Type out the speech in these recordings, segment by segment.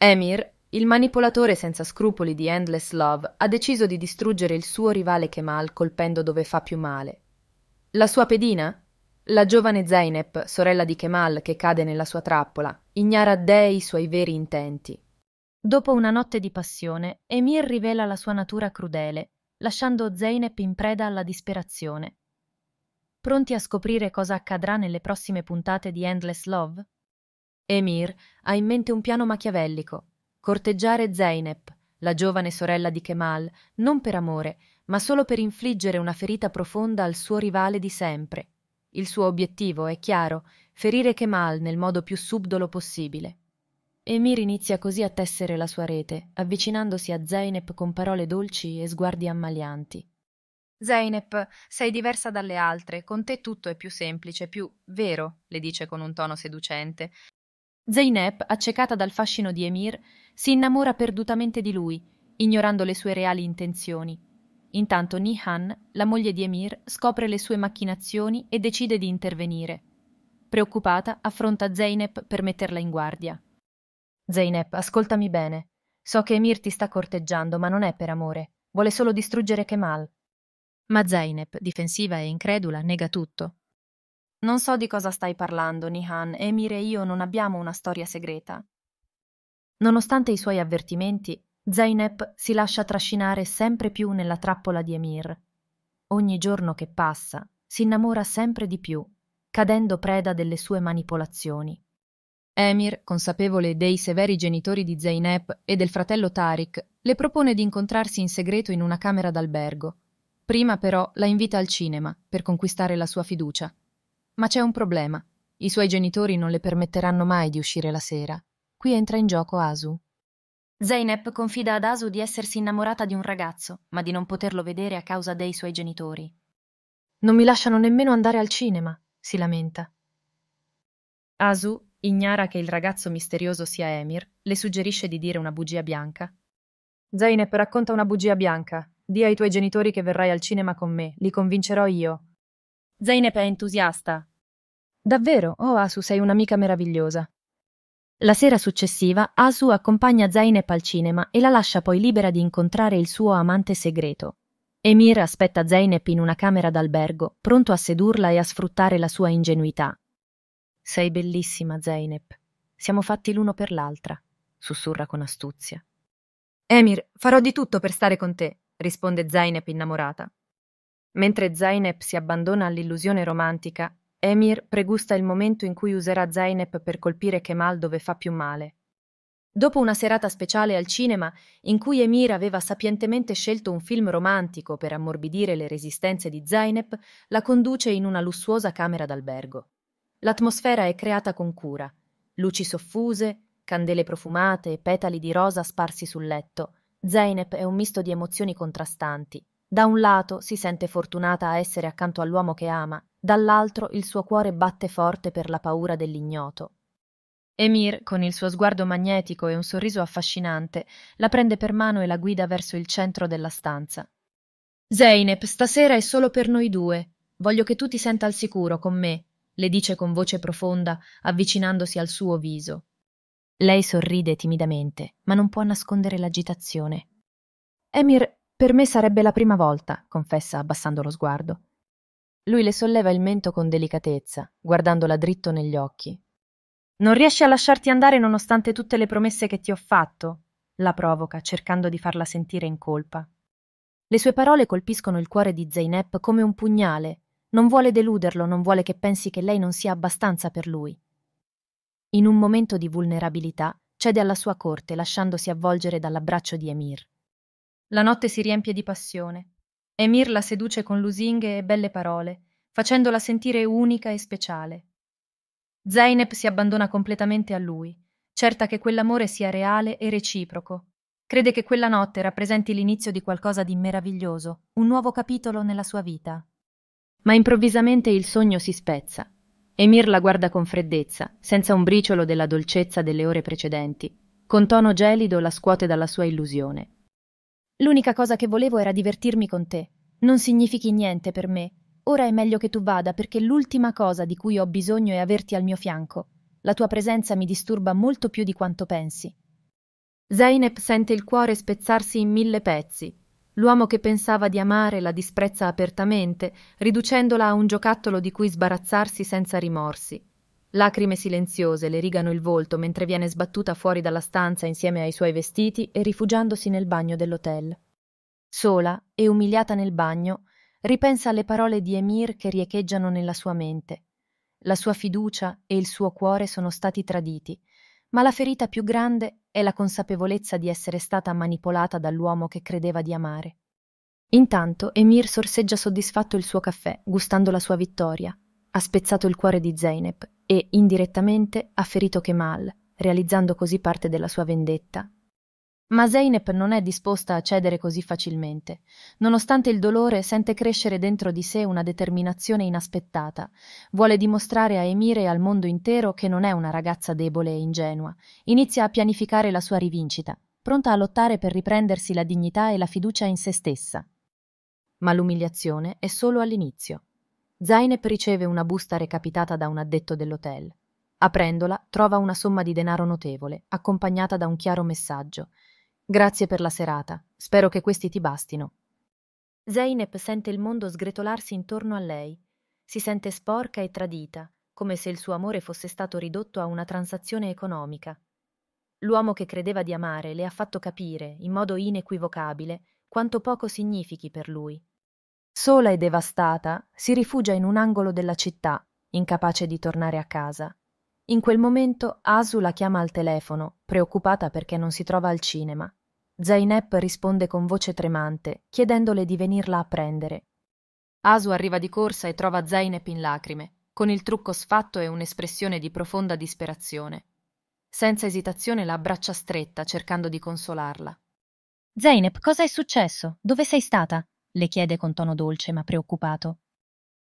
Emir, il manipolatore senza scrupoli di Endless Love, ha deciso di distruggere il suo rivale Kemal colpendo dove fa più male. La sua pedina? La giovane Zeynep, sorella di Kemal che cade nella sua trappola, ignara dei i suoi veri intenti. Dopo una notte di passione, Emir rivela la sua natura crudele, lasciando Zeynep in preda alla disperazione. Pronti a scoprire cosa accadrà nelle prossime puntate di Endless Love? Emir ha in mente un piano machiavellico: corteggiare Zeynep, la giovane sorella di Kemal, non per amore, ma solo per infliggere una ferita profonda al suo rivale di sempre. Il suo obiettivo è chiaro, ferire Kemal nel modo più subdolo possibile. Emir inizia così a tessere la sua rete, avvicinandosi a Zeynep con parole dolci e sguardi ammalianti. Zeynep, sei diversa dalle altre, con te tutto è più semplice, più vero, le dice con un tono seducente, Zeynep, accecata dal fascino di Emir, si innamora perdutamente di lui, ignorando le sue reali intenzioni. Intanto Nihan, la moglie di Emir, scopre le sue macchinazioni e decide di intervenire. Preoccupata, affronta Zeynep per metterla in guardia. Zeynep, ascoltami bene. So che Emir ti sta corteggiando, ma non è per amore. Vuole solo distruggere Kemal. Ma Zeynep, difensiva e incredula, nega tutto. Non so di cosa stai parlando, Nihan. Emir e io non abbiamo una storia segreta. Nonostante i suoi avvertimenti, Zainep si lascia trascinare sempre più nella trappola di Emir. Ogni giorno che passa si innamora sempre di più, cadendo preda delle sue manipolazioni. Emir, consapevole dei severi genitori di Zainep e del fratello Tariq, le propone di incontrarsi in segreto in una camera d'albergo. Prima però la invita al cinema per conquistare la sua fiducia. Ma c'è un problema. I suoi genitori non le permetteranno mai di uscire la sera. Qui entra in gioco Asu. Zeynep confida ad Asu di essersi innamorata di un ragazzo, ma di non poterlo vedere a causa dei suoi genitori. Non mi lasciano nemmeno andare al cinema, si lamenta. Asu, ignara che il ragazzo misterioso sia Emir, le suggerisce di dire una bugia bianca. Zeynep racconta una bugia bianca. Dì ai tuoi genitori che verrai al cinema con me, li convincerò io. Zeynep è entusiasta, Davvero, oh Asu, sei un'amica meravigliosa. La sera successiva Asu accompagna Zainep al cinema e la lascia poi libera di incontrare il suo amante segreto. Emir aspetta Zainep in una camera d'albergo, pronto a sedurla e a sfruttare la sua ingenuità. Sei bellissima, Zainep. Siamo fatti l'uno per l'altra, sussurra con astuzia. Emir, farò di tutto per stare con te, risponde Zainep innamorata. Mentre Zainep si abbandona all'illusione romantica, Emir pregusta il momento in cui userà Zeynep per colpire Kemal dove fa più male. Dopo una serata speciale al cinema, in cui Emir aveva sapientemente scelto un film romantico per ammorbidire le resistenze di Zeynep, la conduce in una lussuosa camera d'albergo. L'atmosfera è creata con cura, luci soffuse, candele profumate e petali di rosa sparsi sul letto. Zeynep è un misto di emozioni contrastanti, da un lato si sente fortunata a essere accanto all'uomo che ama, dall'altro il suo cuore batte forte per la paura dell'ignoto. Emir, con il suo sguardo magnetico e un sorriso affascinante, la prende per mano e la guida verso il centro della stanza. Zeynep, stasera è solo per noi due. Voglio che tu ti senta al sicuro con me, le dice con voce profonda, avvicinandosi al suo viso. Lei sorride timidamente, ma non può nascondere l'agitazione. Emir per me sarebbe la prima volta, confessa abbassando lo sguardo. Lui le solleva il mento con delicatezza, guardandola dritto negli occhi. Non riesci a lasciarti andare nonostante tutte le promesse che ti ho fatto? la provoca, cercando di farla sentire in colpa. Le sue parole colpiscono il cuore di Zeynep come un pugnale. Non vuole deluderlo, non vuole che pensi che lei non sia abbastanza per lui. In un momento di vulnerabilità, cede alla sua corte, lasciandosi avvolgere dall'abbraccio di Emir. La notte si riempie di passione. Emir la seduce con lusinghe e belle parole, facendola sentire unica e speciale. Zeynep si abbandona completamente a lui, certa che quell'amore sia reale e reciproco. Crede che quella notte rappresenti l'inizio di qualcosa di meraviglioso, un nuovo capitolo nella sua vita. Ma improvvisamente il sogno si spezza. Emir la guarda con freddezza, senza un briciolo della dolcezza delle ore precedenti. Con tono gelido la scuote dalla sua illusione. L'unica cosa che volevo era divertirmi con te. Non significhi niente per me. Ora è meglio che tu vada perché l'ultima cosa di cui ho bisogno è averti al mio fianco. La tua presenza mi disturba molto più di quanto pensi. Zeynep sente il cuore spezzarsi in mille pezzi. L'uomo che pensava di amare la disprezza apertamente, riducendola a un giocattolo di cui sbarazzarsi senza rimorsi. Lacrime silenziose le rigano il volto mentre viene sbattuta fuori dalla stanza insieme ai suoi vestiti e rifugiandosi nel bagno dell'hotel. Sola e umiliata nel bagno, ripensa alle parole di Emir che riecheggiano nella sua mente. La sua fiducia e il suo cuore sono stati traditi, ma la ferita più grande è la consapevolezza di essere stata manipolata dall'uomo che credeva di amare. Intanto Emir sorseggia soddisfatto il suo caffè, gustando la sua vittoria. Ha spezzato il cuore di Zeynep e, indirettamente, ha ferito Kemal, realizzando così parte della sua vendetta. Ma Zeynep non è disposta a cedere così facilmente. Nonostante il dolore, sente crescere dentro di sé una determinazione inaspettata. Vuole dimostrare a Emire e al mondo intero che non è una ragazza debole e ingenua. Inizia a pianificare la sua rivincita, pronta a lottare per riprendersi la dignità e la fiducia in se stessa. Ma l'umiliazione è solo all'inizio. Zainep riceve una busta recapitata da un addetto dell'hotel. Aprendola, trova una somma di denaro notevole, accompagnata da un chiaro messaggio. Grazie per la serata, spero che questi ti bastino. Zainep sente il mondo sgretolarsi intorno a lei. Si sente sporca e tradita, come se il suo amore fosse stato ridotto a una transazione economica. L'uomo che credeva di amare le ha fatto capire, in modo inequivocabile, quanto poco significhi per lui. Sola e devastata, si rifugia in un angolo della città, incapace di tornare a casa. In quel momento Asu la chiama al telefono, preoccupata perché non si trova al cinema. Zainep risponde con voce tremante, chiedendole di venirla a prendere. Asu arriva di corsa e trova Zainep in lacrime, con il trucco sfatto e un'espressione di profonda disperazione. Senza esitazione la abbraccia stretta, cercando di consolarla. Zainep, cosa è successo? Dove sei stata? le chiede con tono dolce ma preoccupato.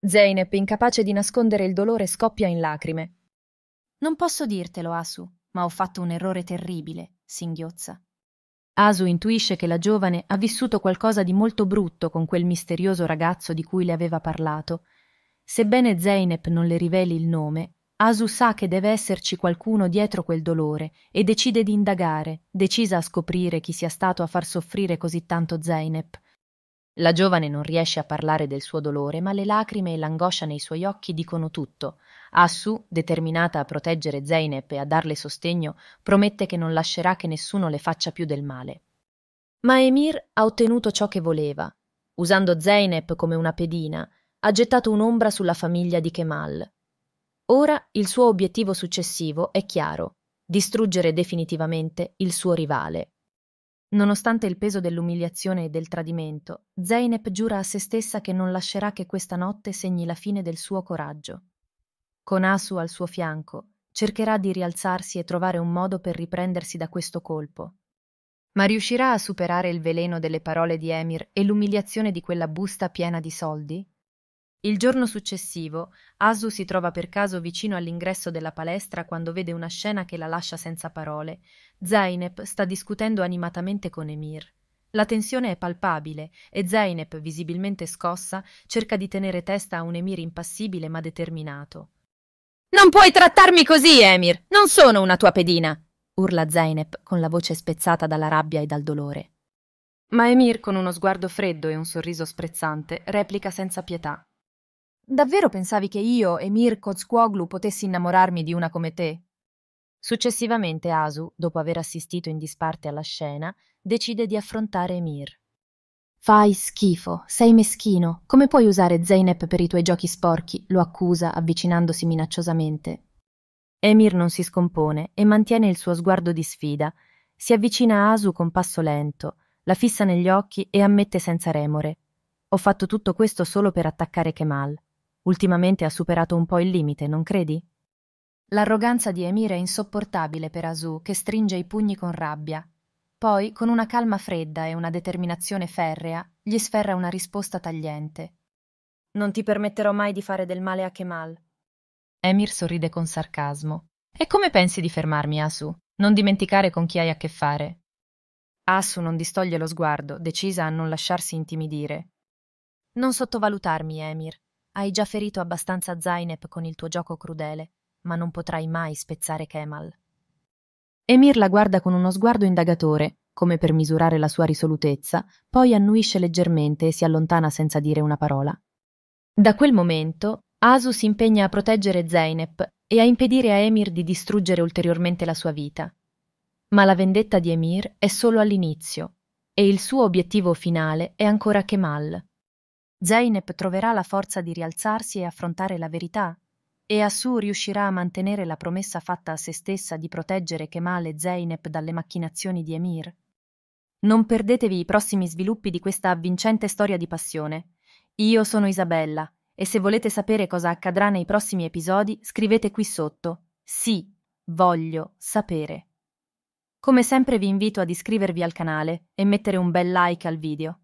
Zeynep, incapace di nascondere il dolore, scoppia in lacrime. Non posso dirtelo, Asu, ma ho fatto un errore terribile, singhiozza. Asu intuisce che la giovane ha vissuto qualcosa di molto brutto con quel misterioso ragazzo di cui le aveva parlato. Sebbene Zeynep non le riveli il nome, Asu sa che deve esserci qualcuno dietro quel dolore e decide di indagare, decisa a scoprire chi sia stato a far soffrire così tanto Zeynep la giovane non riesce a parlare del suo dolore, ma le lacrime e l'angoscia nei suoi occhi dicono tutto. Assu, determinata a proteggere Zeynep e a darle sostegno, promette che non lascerà che nessuno le faccia più del male. Ma Emir ha ottenuto ciò che voleva. Usando Zeynep come una pedina, ha gettato un'ombra sulla famiglia di Kemal. Ora il suo obiettivo successivo è chiaro: distruggere definitivamente il suo rivale. Nonostante il peso dell'umiliazione e del tradimento, Zeynep giura a se stessa che non lascerà che questa notte segni la fine del suo coraggio. Con Asu al suo fianco, cercherà di rialzarsi e trovare un modo per riprendersi da questo colpo. Ma riuscirà a superare il veleno delle parole di Emir e l'umiliazione di quella busta piena di soldi? Il giorno successivo, Asu si trova per caso vicino all'ingresso della palestra quando vede una scena che la lascia senza parole. Zainep sta discutendo animatamente con Emir. La tensione è palpabile e Zainep, visibilmente scossa, cerca di tenere testa a un Emir impassibile ma determinato. Non puoi trattarmi così, Emir! Non sono una tua pedina! urla Zainep con la voce spezzata dalla rabbia e dal dolore. Ma Emir, con uno sguardo freddo e un sorriso sprezzante, replica senza pietà. Davvero pensavi che io, Emir Kozkuoglu, potessi innamorarmi di una come te? Successivamente Asu, dopo aver assistito in disparte alla scena, decide di affrontare Emir. Fai schifo, sei meschino, come puoi usare Zeynep per i tuoi giochi sporchi? lo accusa, avvicinandosi minacciosamente. Emir non si scompone e mantiene il suo sguardo di sfida. Si avvicina a Asu con passo lento, la fissa negli occhi e ammette senza remore. Ho fatto tutto questo solo per attaccare Kemal. Ultimamente ha superato un po' il limite, non credi? L'arroganza di Emir è insopportabile per Asu, che stringe i pugni con rabbia. Poi, con una calma fredda e una determinazione ferrea, gli sferra una risposta tagliente. Non ti permetterò mai di fare del male a Kemal. Emir sorride con sarcasmo. E come pensi di fermarmi, Asu? Non dimenticare con chi hai a che fare. Asu non distoglie lo sguardo, decisa a non lasciarsi intimidire. Non sottovalutarmi, Emir. Hai già ferito abbastanza Zainep con il tuo gioco crudele, ma non potrai mai spezzare Kemal. Emir la guarda con uno sguardo indagatore, come per misurare la sua risolutezza, poi annuisce leggermente e si allontana senza dire una parola. Da quel momento, Asu si impegna a proteggere Zeynep e a impedire a Emir di distruggere ulteriormente la sua vita. Ma la vendetta di Emir è solo all'inizio e il suo obiettivo finale è ancora Kemal. Zeynep troverà la forza di rialzarsi e affrontare la verità, e Asu riuscirà a mantenere la promessa fatta a se stessa di proteggere Kemal e Zeynep dalle macchinazioni di Emir. Non perdetevi i prossimi sviluppi di questa avvincente storia di passione. Io sono Isabella, e se volete sapere cosa accadrà nei prossimi episodi, scrivete qui sotto. Sì, voglio sapere. Come sempre vi invito ad iscrivervi al canale e mettere un bel like al video.